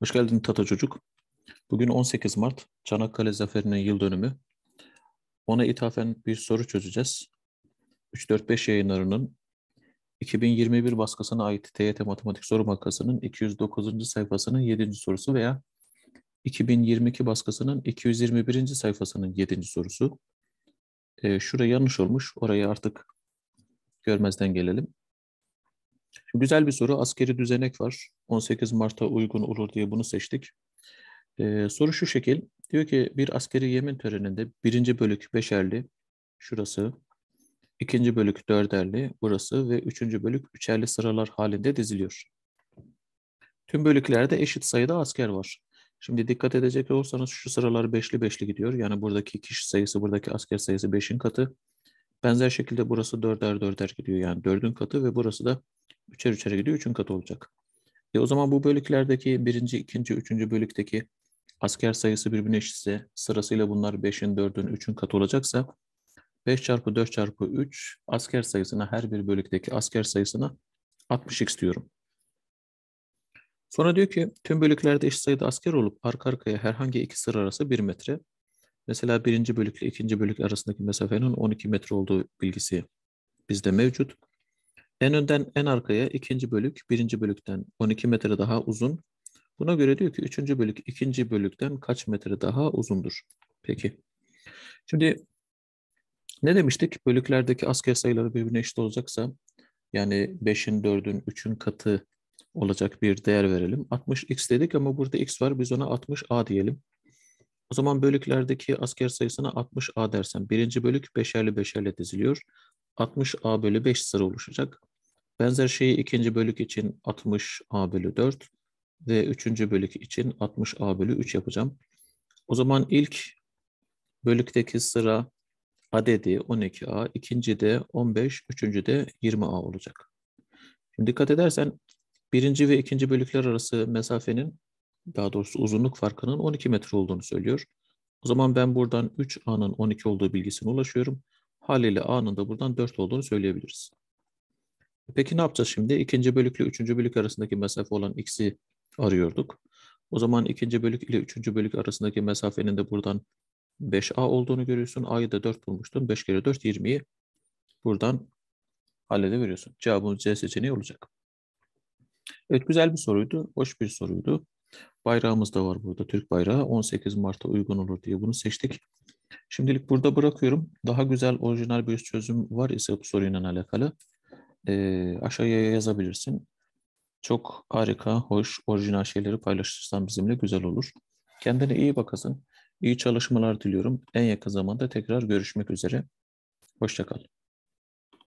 Hoş geldin Tata Çocuk. Bugün 18 Mart, Çanakkale Zaferi'nin yıl dönümü. Ona ithafen bir soru çözeceğiz. 3-4-5 yayınlarının 2021 baskısına ait TYT Matematik Soru Makasının 209. sayfasının 7. sorusu veya 2022 baskısının 221. sayfasının 7. sorusu. E, şuraya yanlış olmuş, orayı artık görmezden gelelim güzel bir soru. Askeri düzenek var. 18 Mart'a uygun olur diye bunu seçtik. Ee, soru şu şekil. Diyor ki bir askeri yemin töreninde birinci bölük beşerli, şurası, ikinci bölük dörderli, burası ve üçüncü bölük üçerli sıralar halinde diziliyor. Tüm bölüklerde eşit sayıda asker var. Şimdi dikkat edecek olursanız şu sıralar beşli beşli gidiyor. Yani buradaki kişi sayısı, buradaki asker sayısı beşin katı. Benzer şekilde burası dörder dörder gidiyor. Yani dördün katı ve burası da Üçer üçer gidiyor. Üçün katı olacak. E o zaman bu bölüklerdeki birinci, ikinci, üçüncü bölükteki asker sayısı birbirine eşitse sırasıyla bunlar 5'in, 4'ün, 3'ün katı olacaksa 5 çarpı 4 çarpı 3 asker sayısına her bir bölükteki asker sayısına 60x diyorum. Sonra diyor ki tüm bölüklerde eşit sayıda asker olup arka arkaya herhangi iki sıra arası 1 metre. Mesela birinci bölükle ikinci bölük arasındaki mesafenin 12 metre olduğu bilgisi bizde mevcut. En önden en arkaya ikinci bölük birinci bölükten 12 metre daha uzun. Buna göre diyor ki üçüncü bölük ikinci bölükten kaç metre daha uzundur? Peki. Şimdi ne demiştik? Bölüklerdeki asker sayıları birbirine eşit olacaksa yani 5'in 4'ün 3'ün katı olacak bir değer verelim. 60x dedik ama burada x var biz ona 60a diyelim. O zaman bölüklerdeki asker sayısına 60a dersen birinci bölük beşerli beşerli diziliyor. 60a bölü 5 sıra oluşacak. Benzer şeyi ikinci bölük için 60a bölü 4 ve üçüncü bölük için 60a bölü 3 yapacağım. O zaman ilk bölükteki sıra adedi 12a, ikinci de 15, üçüncü de 20a olacak. Şimdi dikkat edersen birinci ve ikinci bölükler arası mesafenin daha doğrusu uzunluk farkının 12 metre olduğunu söylüyor. O zaman ben buradan 3a'nın 12 olduğu bilgisine ulaşıyorum haliyle A'nın da buradan 4 olduğunu söyleyebiliriz. Peki ne yapacağız şimdi? İkinci bölükle üçüncü bölük arasındaki mesafe olan x'i arıyorduk. O zaman ikinci bölük ile üçüncü bölük arasındaki mesafenin de buradan 5a olduğunu görüyorsun. a'yı da 4 bulmuştun. 5 kere 4 20'yi buradan halledeveriyorsun. Cevabımız C seçeneği olacak. Evet güzel bir soruydu. Hoş bir soruydu. Bayrağımız da var burada Türk bayrağı. 18 Mart'a uygun olur diye bunu seçtik. Şimdilik burada bırakıyorum. Daha güzel orijinal bir çözüm var ise bu soruyla alakalı e, aşağıya yazabilirsin. Çok harika, hoş, orijinal şeyleri paylaşırsan bizimle güzel olur. Kendine iyi bakasın. İyi çalışmalar diliyorum. En yakın zamanda tekrar görüşmek üzere. Hoşçakal.